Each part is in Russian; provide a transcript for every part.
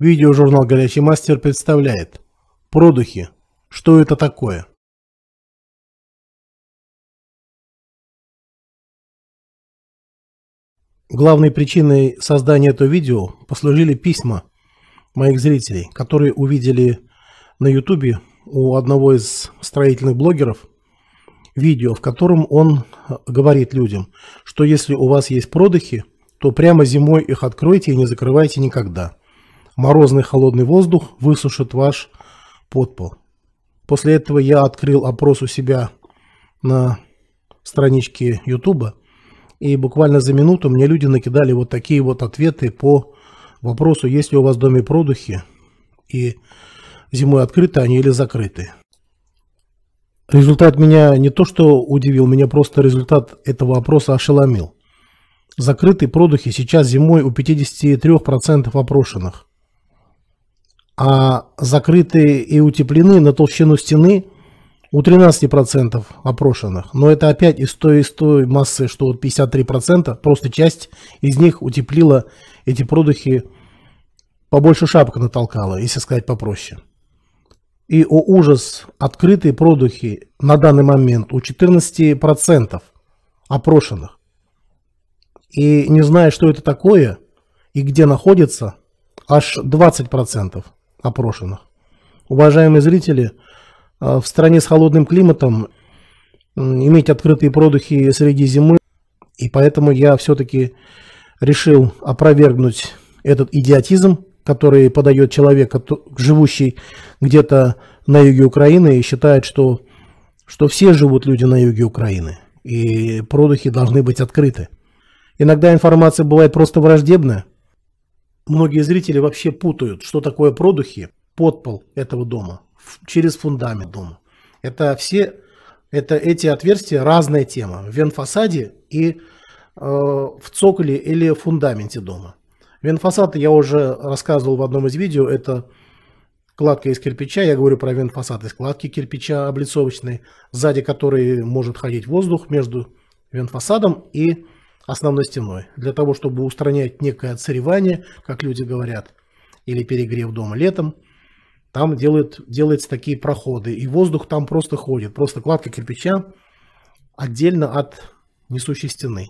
Видеожурнал «Горячий мастер» представляет «Продухи. Что это такое?» Главной причиной создания этого видео послужили письма моих зрителей, которые увидели на ютубе у одного из строительных блогеров видео, в котором он говорит людям, что если у вас есть продухи, то прямо зимой их откройте и не закрывайте никогда. Морозный холодный воздух высушит ваш подпол. После этого я открыл опрос у себя на страничке YouTube. И буквально за минуту мне люди накидали вот такие вот ответы по вопросу, есть ли у вас в доме продухи и зимой открыты они или закрыты. Результат меня не то что удивил, меня просто результат этого опроса ошеломил. Закрытые продухи сейчас зимой у 53% опрошенных а закрыты и утеплены на толщину стены у 13% опрошенных. Но это опять из той, из той массы, что вот 53%, просто часть из них утеплила эти продухи, побольше шапок натолкала, если сказать попроще. И, о ужас, открытые продухи на данный момент у 14% опрошенных. И не зная, что это такое и где находится, аж 20% опрошенных. Уважаемые зрители, э, в стране с холодным климатом иметь открытые продухи среди зимы, и поэтому я все-таки решил опровергнуть этот идиотизм, который подает человек, живущий где-то на юге Украины и считает, что, что все живут люди на юге Украины, и продухи должны быть открыты. Иногда информация бывает просто враждебная, Многие зрители вообще путают, что такое продухи, подпол этого дома, через фундамент дома. Это все, это эти отверстия разная тема в венфасаде и э, в цоколе или фундаменте дома. Венфасад я уже рассказывал в одном из видео, это кладка из кирпича, я говорю про венфасад из кладки кирпича облицовочной, сзади которой может ходить воздух между венфасадом и основной стеной, для того, чтобы устранять некое отсыревание, как люди говорят, или перегрев дома летом, там делают, делаются такие проходы, и воздух там просто ходит, просто кладка кирпича отдельно от несущей стены.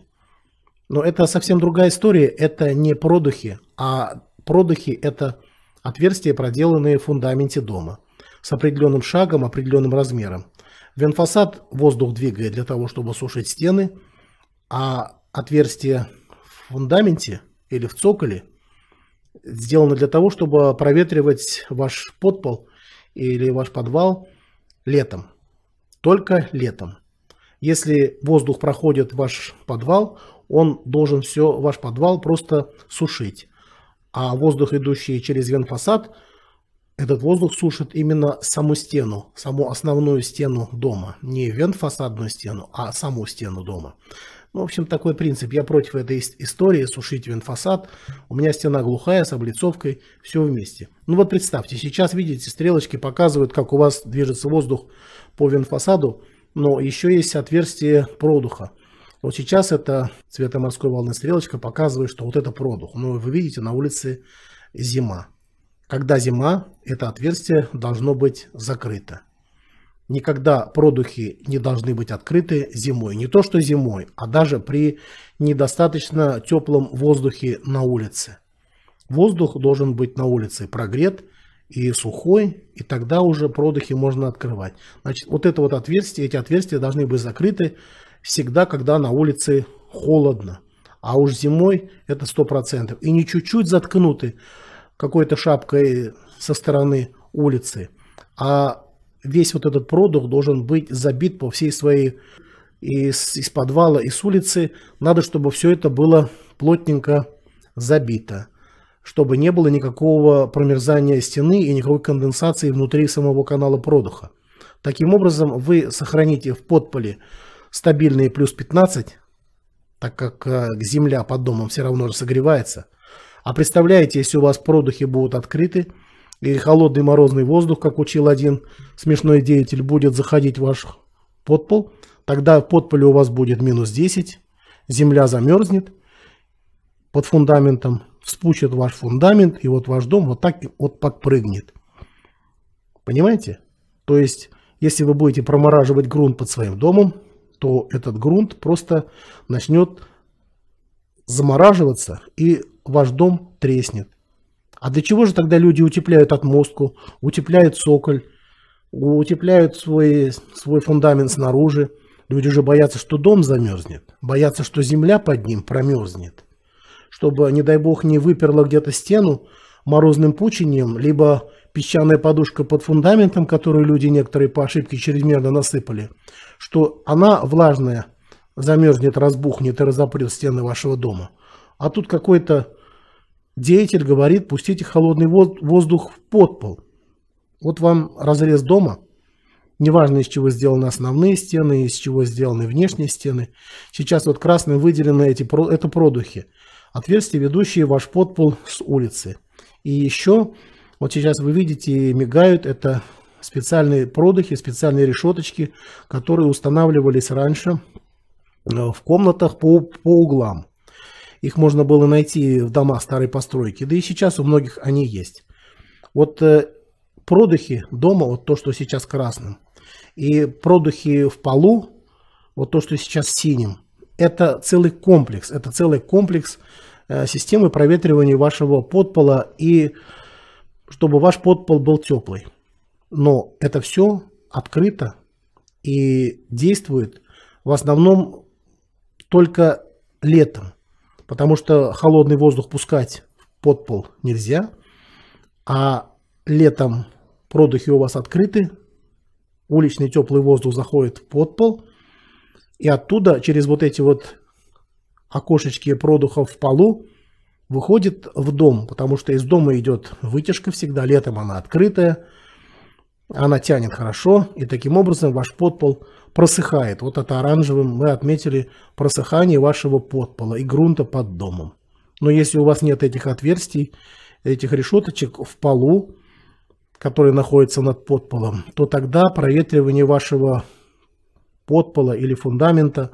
Но это совсем другая история, это не продухи, а продухи это отверстия, проделанные в фундаменте дома с определенным шагом, определенным размером. Венфасад воздух двигает для того, чтобы сушить стены, а отверстие в фундаменте или в цоколе сделано для того, чтобы проветривать ваш подпол или ваш подвал летом. Только летом. Если воздух проходит в ваш подвал, он должен все ваш подвал просто сушить. А воздух, идущий через венфасад, этот воздух сушит именно саму стену, саму основную стену дома. Не венфасадную стену, а саму стену дома. Ну, в общем, такой принцип. Я против этой истории сушить винфасад. У меня стена глухая, с облицовкой, все вместе. Ну вот представьте, сейчас, видите, стрелочки показывают, как у вас движется воздух по винфасаду, но еще есть отверстие продуха. Вот сейчас это цвета морской волны стрелочка показывает, что вот это продух. Но ну, вы видите, на улице зима. Когда зима, это отверстие должно быть закрыто. Никогда продухи не должны быть открыты зимой. Не то что зимой, а даже при недостаточно теплом воздухе на улице. Воздух должен быть на улице прогрет и сухой, и тогда уже продухи можно открывать. Значит, вот это вот отверстие, эти отверстия должны быть закрыты всегда, когда на улице холодно. А уж зимой это 100%. И не чуть-чуть заткнуты какой-то шапкой со стороны улицы, а весь вот этот продукт должен быть забит по всей своей из, из подвала и с улицы. Надо, чтобы все это было плотненько забито, чтобы не было никакого промерзания стены и никакой конденсации внутри самого канала продуха. Таким образом, вы сохраните в подполе стабильные плюс 15, так как э, земля под домом все равно же согревается. А представляете, если у вас продухи будут открыты, и холодный морозный воздух, как учил один смешной деятель, будет заходить в ваш подпол, тогда в подполе у вас будет минус 10, земля замерзнет под фундаментом, вспучит ваш фундамент, и вот ваш дом вот так вот подпрыгнет. Понимаете? То есть, если вы будете промораживать грунт под своим домом, то этот грунт просто начнет замораживаться, и ваш дом треснет. А для чего же тогда люди утепляют отмостку, утепляют соколь, утепляют свой, свой фундамент снаружи? Люди уже боятся, что дом замерзнет, боятся, что земля под ним промерзнет, чтобы, не дай бог, не выперла где-то стену морозным пучением, либо песчаная подушка под фундаментом, которую люди некоторые по ошибке чрезмерно насыпали, что она влажная, замерзнет, разбухнет и разопрет стены вашего дома. А тут какой-то деятель говорит, пустите холодный воздух в подпол. Вот вам разрез дома, неважно из чего сделаны основные стены, из чего сделаны внешние стены. Сейчас вот красным выделены эти, это продухи. Отверстия, ведущие ваш подпол с улицы. И еще, вот сейчас вы видите, мигают, это специальные продухи, специальные решеточки, которые устанавливались раньше э, в комнатах по, по углам. Их можно было найти в домах старой постройки, да и сейчас у многих они есть. Вот э, продухи дома, вот то, что сейчас красным, и продухи в полу, вот то, что сейчас синим, это целый комплекс, это целый комплекс э, системы проветривания вашего подпола и чтобы ваш подпол был теплый. Но это все открыто и действует в основном только летом потому что холодный воздух пускать под пол нельзя, а летом продухи у вас открыты, уличный теплый воздух заходит под пол, и оттуда через вот эти вот окошечки продухов в полу выходит в дом, потому что из дома идет вытяжка всегда, летом она открытая, она тянет хорошо, и таким образом ваш подпол просыхает. Вот это оранжевым мы отметили просыхание вашего подпола и грунта под домом. Но если у вас нет этих отверстий, этих решеточек в полу, которые находятся над подполом, то тогда проветривание вашего подпола или фундамента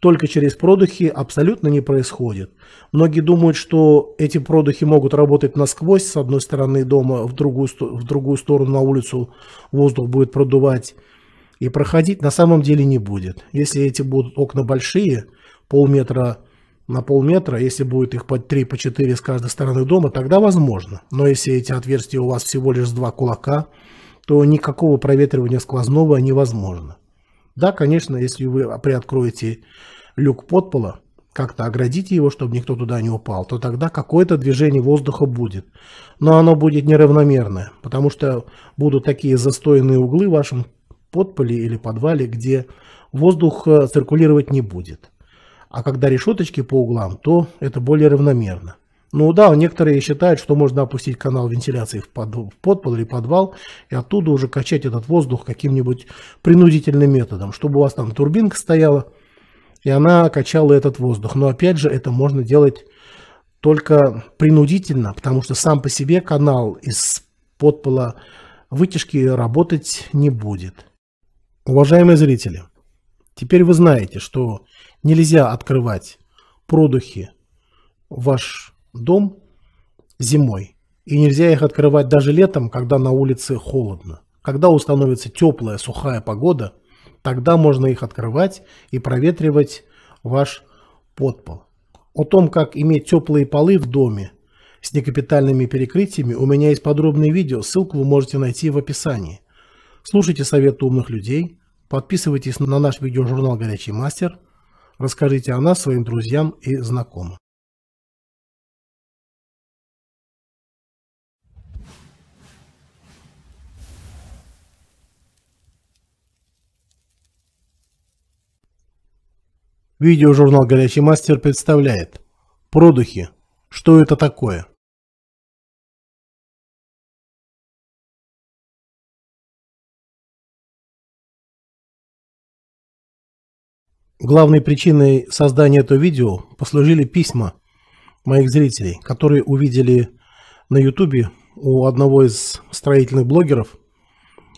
только через продухи абсолютно не происходит. Многие думают, что эти продухи могут работать насквозь с одной стороны дома, в другую, в другую сторону на улицу воздух будет продувать и проходить на самом деле не будет. Если эти будут окна большие, полметра на полметра, если будет их по 3, по 4 с каждой стороны дома, тогда возможно. Но если эти отверстия у вас всего лишь два кулака, то никакого проветривания сквозного невозможно. Да, конечно, если вы приоткроете люк подпола, как-то оградите его, чтобы никто туда не упал, то тогда какое-то движение воздуха будет. Но оно будет неравномерное, потому что будут такие застойные углы в вашем подполе или подвале, где воздух э, циркулировать не будет. А когда решеточки по углам, то это более равномерно. Ну да, некоторые считают, что можно опустить канал вентиляции в, под, в подпол или подвал и оттуда уже качать этот воздух каким-нибудь принудительным методом, чтобы у вас там турбинка стояла, и она качала этот воздух. Но опять же, это можно делать только принудительно, потому что сам по себе канал из подпола вытяжки работать не будет. Уважаемые зрители, теперь вы знаете, что нельзя открывать продухи в ваш дом зимой. И нельзя их открывать даже летом, когда на улице холодно. Когда установится теплая, сухая погода, тогда можно их открывать и проветривать ваш подпол. О том, как иметь теплые полы в доме с некапитальными перекрытиями, у меня есть подробное видео, ссылку вы можете найти в описании. Слушайте советы умных людей, подписывайтесь на наш видеожурнал «Горячий мастер», расскажите о нас своим друзьям и знакомым. Видеожурнал «Горячий мастер» представляет Продухи. Что это такое? Главной причиной создания этого видео послужили письма моих зрителей, которые увидели на ютубе у одного из строительных блогеров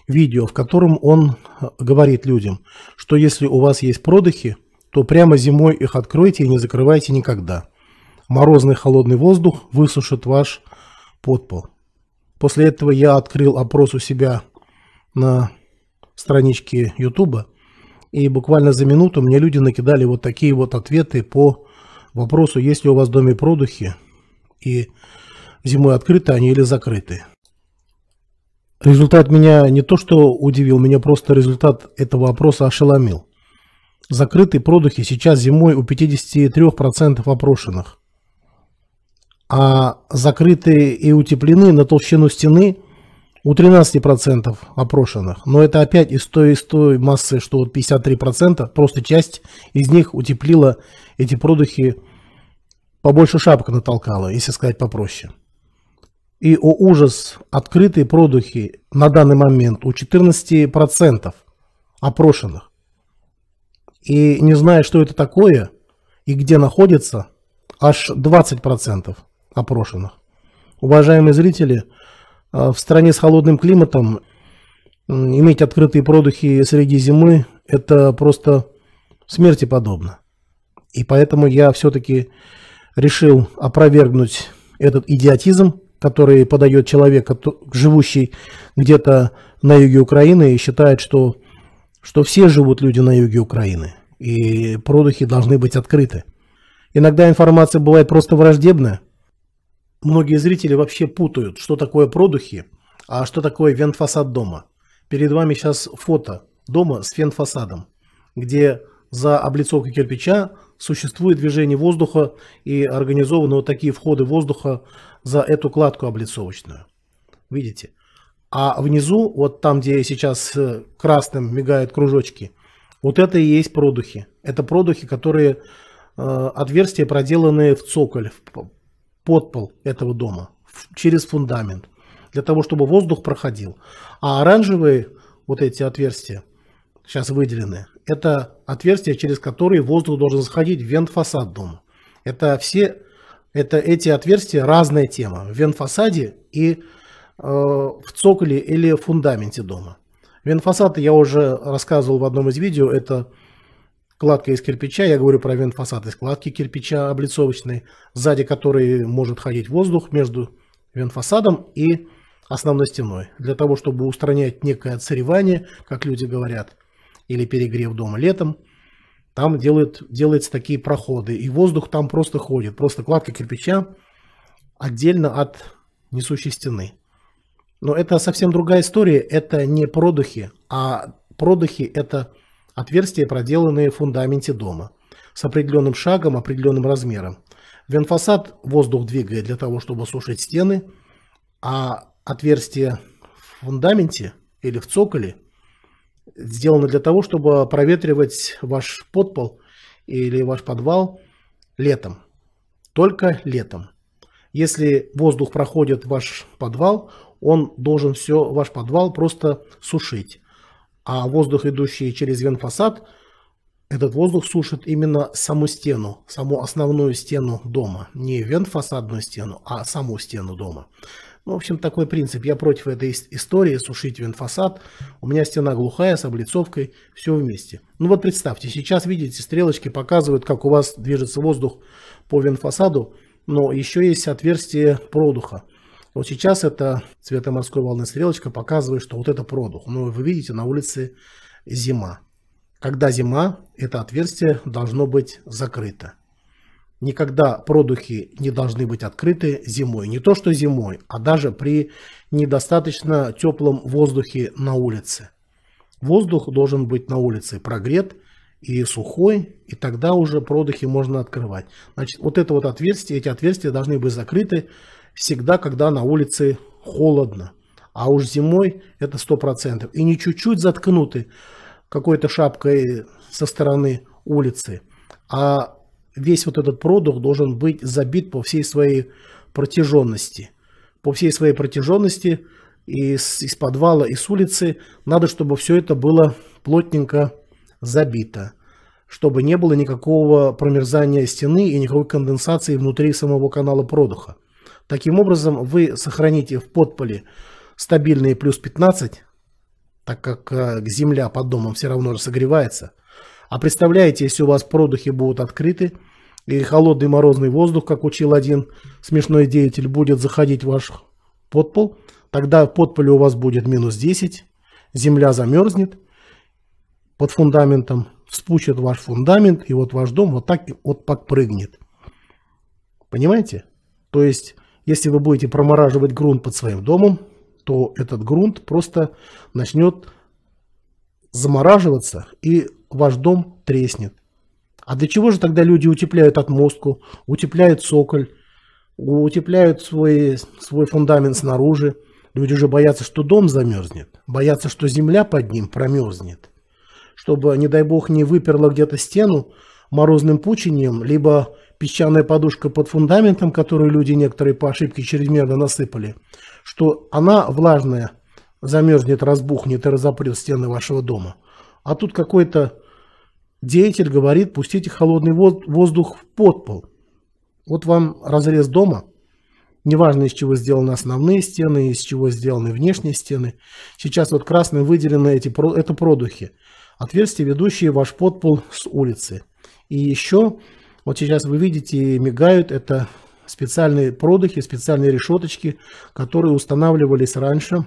видео, в котором он э, говорит людям, что если у вас есть продыхи, то прямо зимой их откройте и не закрывайте никогда. Морозный холодный воздух высушит ваш подпол. После этого я открыл опрос у себя на страничке YouTube. И буквально за минуту мне люди накидали вот такие вот ответы по вопросу, есть ли у вас в доме продухи и зимой открыты они или закрыты. Результат меня не то что удивил, меня просто результат этого опроса ошеломил. Закрытые продухи сейчас зимой у 53% опрошенных. А закрытые и утеплены на толщину стены у 13% опрошенных, но это опять из той, из той массы, что вот 53%, просто часть из них утеплила эти продухи, побольше шапка натолкала, если сказать попроще. И, о ужас, открытые продухи на данный момент у 14% опрошенных. И не зная, что это такое и где находится, аж 20% опрошенных. Уважаемые зрители, а, в стране с холодным климатом иметь открытые продухи среди зимы – это просто смерти подобно. И поэтому я все-таки решил опровергнуть этот идиотизм, который подает человек, живущий где-то на юге Украины и считает, что, что все живут люди на юге Украины, и продухи должны быть открыты. Иногда информация бывает просто враждебная, Многие зрители вообще путают, что такое продухи, а что такое вентфасад дома. Перед вами сейчас фото дома с вентфасадом, где за облицовкой кирпича существует движение воздуха и организованы вот такие входы воздуха за эту кладку облицовочную. Видите? А внизу, вот там, где сейчас э, красным мигают кружочки, вот это и есть продухи. Это продухи, которые э, отверстия проделаны в цоколь, подпол этого дома, через фундамент, для того, чтобы воздух проходил. А оранжевые вот эти отверстия, сейчас выделены, это отверстия, через которые воздух должен заходить в вент-фасад дома. Это все, это эти отверстия разная тема. В вент-фасаде и э, в цоколе или фундаменте дома. Вент-фасад я уже рассказывал в одном из видео, это Кладка из кирпича, я говорю про вентфасад из кладки кирпича облицовочной, сзади которой может ходить воздух между вентфасадом и основной стеной. Для того, чтобы устранять некое отсыревание, как люди говорят, или перегрев дома летом, там делают, делаются такие проходы, и воздух там просто ходит. Просто кладка кирпича отдельно от несущей стены. Но это совсем другая история, это не продухи, а продухи это Отверстия, проделанные в фундаменте дома. С определенным шагом, определенным размером. В инфосад воздух двигает для того, чтобы сушить стены, а отверстие в фундаменте или в цоколе сделано для того, чтобы проветривать ваш подпол или ваш подвал летом. Только летом. Если воздух проходит в ваш подвал, он должен все ваш подвал просто сушить а воздух, идущий через венфасад, этот воздух сушит именно саму стену, саму основную стену дома. Не венфасадную стену, а саму стену дома. Ну, в общем, такой принцип. Я против этой истории сушить вентфасад. У меня стена глухая, с облицовкой, все вместе. Ну вот представьте, сейчас, видите, стрелочки показывают, как у вас движется воздух по вентфасаду, но еще есть отверстие продуха. Вот сейчас эта цвета морской волны стрелочка показывает, что вот это продух. Но ну, вы видите, на улице зима. Когда зима, это отверстие должно быть закрыто. Никогда продухи не должны быть открыты зимой. Не то, что зимой, а даже при недостаточно теплом воздухе на улице. Воздух должен быть на улице прогрет и сухой, и тогда уже продухи можно открывать. Значит, вот это вот отверстие, эти отверстия должны быть закрыты всегда, когда на улице холодно. А уж зимой это 100%. И не чуть-чуть заткнуты какой-то шапкой со стороны улицы, а весь вот этот продух должен быть забит по всей своей протяженности. По всей своей протяженности из, из подвала, с улицы надо, чтобы все это было плотненько забито, чтобы не было никакого промерзания стены и никакой конденсации внутри самого канала продуха. Таким образом, вы сохраните в подполе стабильные плюс 15, так как э, земля под домом все равно же согревается. А представляете, если у вас продухи будут открыты, и холодный морозный воздух, как учил один смешной деятель, будет заходить в ваш подпол, тогда в подполе у вас будет минус 10, земля замерзнет под фундаментом, вспучит ваш фундамент, и вот ваш дом вот так вот подпрыгнет. Понимаете? То есть если вы будете промораживать грунт под своим домом, то этот грунт просто начнет замораживаться и ваш дом треснет. А для чего же тогда люди утепляют отмостку, утепляют соколь, утепляют свой, свой фундамент снаружи? Люди уже боятся, что дом замерзнет, боятся, что земля под ним промерзнет, чтобы, не дай бог, не выперло где-то стену морозным пучением, либо песчаная подушка под фундаментом, которую люди некоторые по ошибке чрезмерно насыпали, что она влажная, замерзнет, разбухнет и разопрет стены вашего дома. А тут какой-то деятель говорит, пустите холодный воздух в подпол. Вот вам разрез дома, неважно из чего сделаны основные стены, из чего сделаны внешние стены. Сейчас вот красным выделены эти, это продухи. Отверстия, ведущие ваш подпол с улицы. И еще вот сейчас вы видите, мигают, это специальные продухи, специальные решеточки, которые устанавливались раньше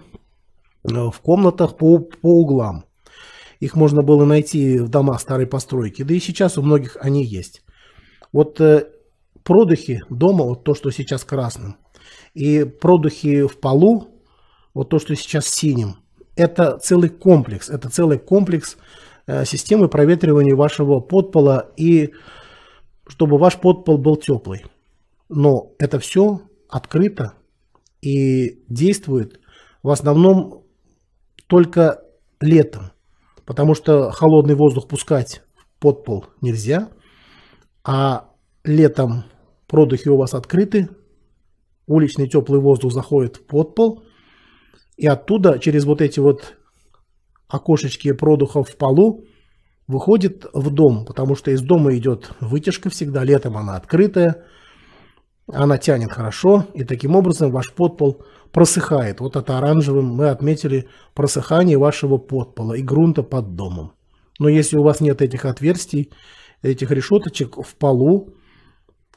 э, в комнатах по, по углам. Их можно было найти в домах старой постройки, да и сейчас у многих они есть. Вот э, продухи дома, вот то, что сейчас красным, и продухи в полу, вот то, что сейчас синим, это целый комплекс, это целый комплекс э, системы проветривания вашего подпола и чтобы ваш подпол был теплый. Но это все открыто и действует в основном только летом, потому что холодный воздух пускать в подпол нельзя, а летом продухи у вас открыты, уличный теплый воздух заходит в подпол, и оттуда через вот эти вот окошечки продухов в полу выходит в дом, потому что из дома идет вытяжка всегда, летом она открытая, она тянет хорошо, и таким образом ваш подпол просыхает. Вот это оранжевым мы отметили просыхание вашего подпола и грунта под домом. Но если у вас нет этих отверстий, этих решеточек в полу,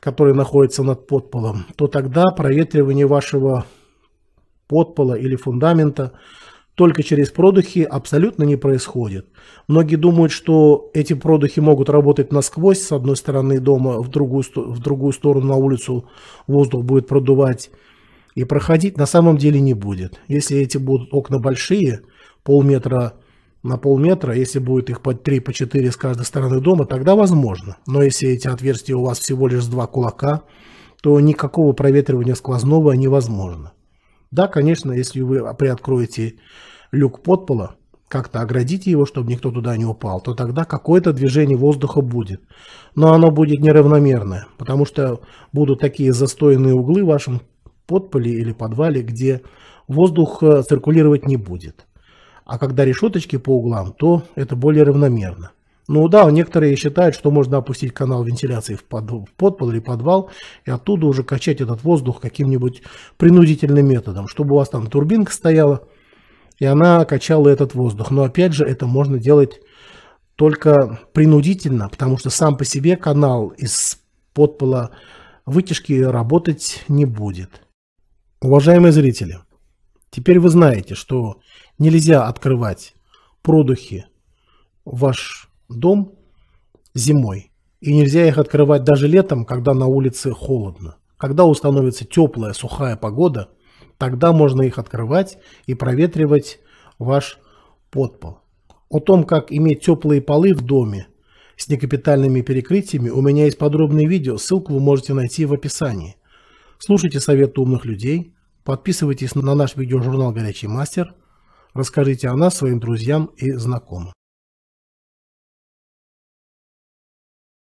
которые находятся над подполом, то тогда проветривание вашего подпола или фундамента – только через продухи абсолютно не происходит. Многие думают, что эти продухи могут работать насквозь, с одной стороны дома, в другую, в другую сторону на улицу воздух будет продувать и проходить. На самом деле не будет. Если эти будут окна большие, полметра на полметра, если будет их по 3 по 4 с каждой стороны дома, тогда возможно. Но если эти отверстия у вас всего лишь два кулака, то никакого проветривания сквозного невозможно. Да, конечно, если вы приоткроете люк подпола, как-то оградите его, чтобы никто туда не упал, то тогда какое-то движение воздуха будет. Но оно будет неравномерное, потому что будут такие застойные углы в вашем подполе или подвале, где воздух э, циркулировать не будет. А когда решеточки по углам, то это более равномерно. Ну да, некоторые считают, что можно опустить канал вентиляции в, под, в подпол или подвал и оттуда уже качать этот воздух каким-нибудь принудительным методом, чтобы у вас там турбинка стояла, и она качала этот воздух. Но опять же, это можно делать только принудительно, потому что сам по себе канал из подпола вытяжки работать не будет. Уважаемые зрители, теперь вы знаете, что нельзя открывать продухи в ваш дом зимой. И нельзя их открывать даже летом, когда на улице холодно. Когда установится теплая, сухая погода – Тогда можно их открывать и проветривать ваш подпол. О том, как иметь теплые полы в доме с некапитальными перекрытиями, у меня есть подробное видео, ссылку вы можете найти в описании. Слушайте советы умных людей, подписывайтесь на наш видеожурнал «Горячий мастер», расскажите о нас своим друзьям и знакомым.